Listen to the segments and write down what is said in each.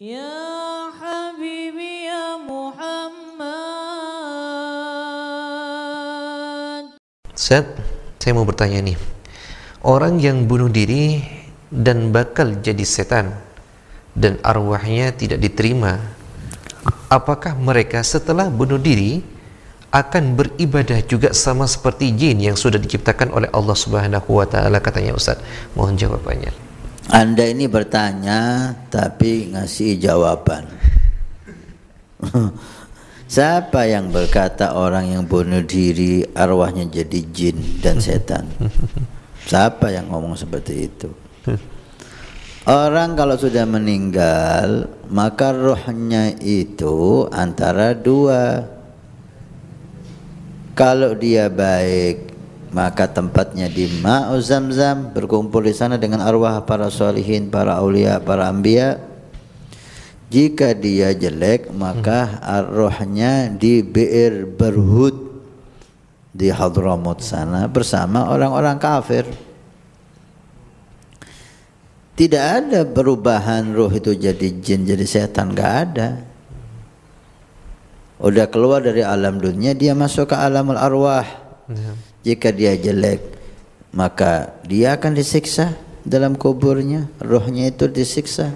Ya Habibi ya Muhammad Set, saya mau bertanya nih Orang yang bunuh diri dan bakal jadi setan dan arwahnya tidak diterima apakah mereka setelah bunuh diri akan beribadah juga sama seperti jin yang sudah diciptakan oleh Allah Subhanahu wa taala katanya Ustaz mohon jawabannya anda ini bertanya tapi ngasih jawaban. Siapa yang berkata orang yang bunuh diri arwahnya jadi jin dan setan? Siapa yang ngomong seperti itu? Orang kalau sudah meninggal maka rohnya itu antara dua. Kalau dia baik maka tempatnya di Ma'u Zamzam berkumpul di sana dengan arwah para solihin, para aulia, para ambia. Jika dia jelek maka hmm. arwahnya di bi'r Berhud di Hadramut sana bersama orang-orang kafir. Tidak ada perubahan roh itu jadi jin jadi setan gak ada. Udah keluar dari alam dunia dia masuk ke alamul arwah. Yeah jika dia jelek, maka dia akan disiksa dalam kuburnya, rohnya itu disiksa.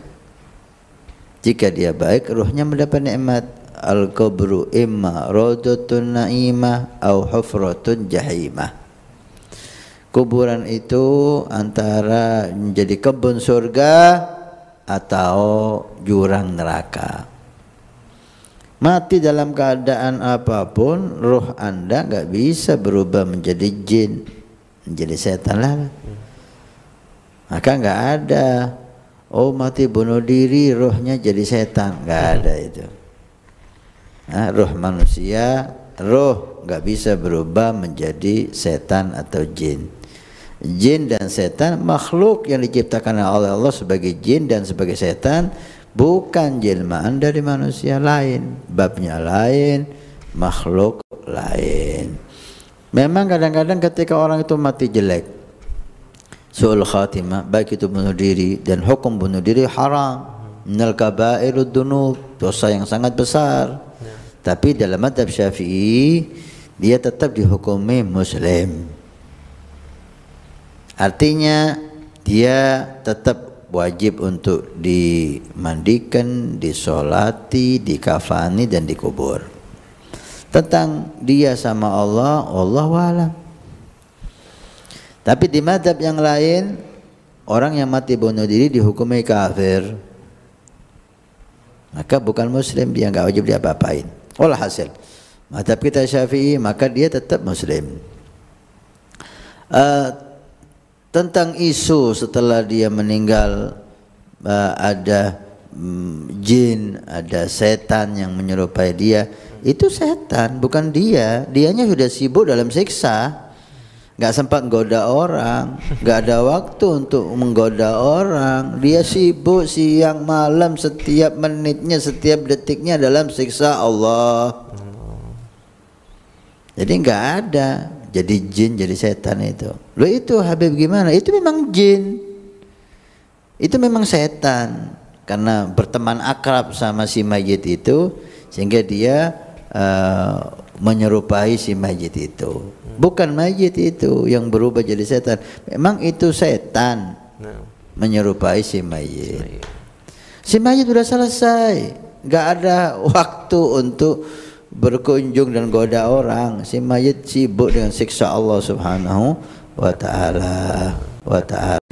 Jika dia baik, rohnya mendapat nikmat. Al-qabru imma rodatun na'imah au hufratun jahimah. Kuburan itu antara menjadi kebun surga atau jurang neraka. Mati dalam keadaan apapun, roh Anda nggak bisa berubah menjadi jin, menjadi setan lah. Maka nggak ada. Oh mati bunuh diri, rohnya jadi setan, nggak ada itu. Nah, roh manusia, roh nggak bisa berubah menjadi setan atau jin. Jin dan setan makhluk yang diciptakan oleh Allah sebagai jin dan sebagai setan bukan jelmaan dari manusia lain babnya lain makhluk lain memang kadang-kadang ketika orang itu mati jelek su'ul khatimah baik itu bunuh diri dan hukum bunuh diri haram minal kabairud dunub dosa yang sangat besar tapi dalam madhab syafi'i dia tetap dihukumi muslim artinya dia tetap wajib untuk dimandikan, disolati, dikafani dan dikubur. Tentang dia sama Allah, Allah wala. Tapi di madhab yang lain, orang yang mati bunuh diri dihukumi kafir. Maka bukan muslim, dia nggak wajib dia apa-apain. Olah hasil. Madhab kita syafi'i, maka dia tetap muslim. Uh, tentang isu setelah dia meninggal eh, ada mm, jin, ada setan yang menyerupai dia. Itu setan, bukan dia. Dianya sudah sibuk dalam siksa. Gak sempat goda orang, gak ada waktu untuk menggoda orang. Dia sibuk siang malam setiap menitnya, setiap detiknya dalam siksa Allah. Jadi nggak ada jadi jin jadi setan itu lo itu Habib gimana itu memang jin itu memang setan karena berteman akrab sama si majid itu sehingga dia uh, menyerupai si majid itu bukan majid itu yang berubah jadi setan memang itu setan nah. menyerupai si majid si majid sudah selesai nggak ada waktu untuk berkunjung dan goda orang si mayit sibuk dengan siksa Allah subhanahu wa ta'ala wa ta'ala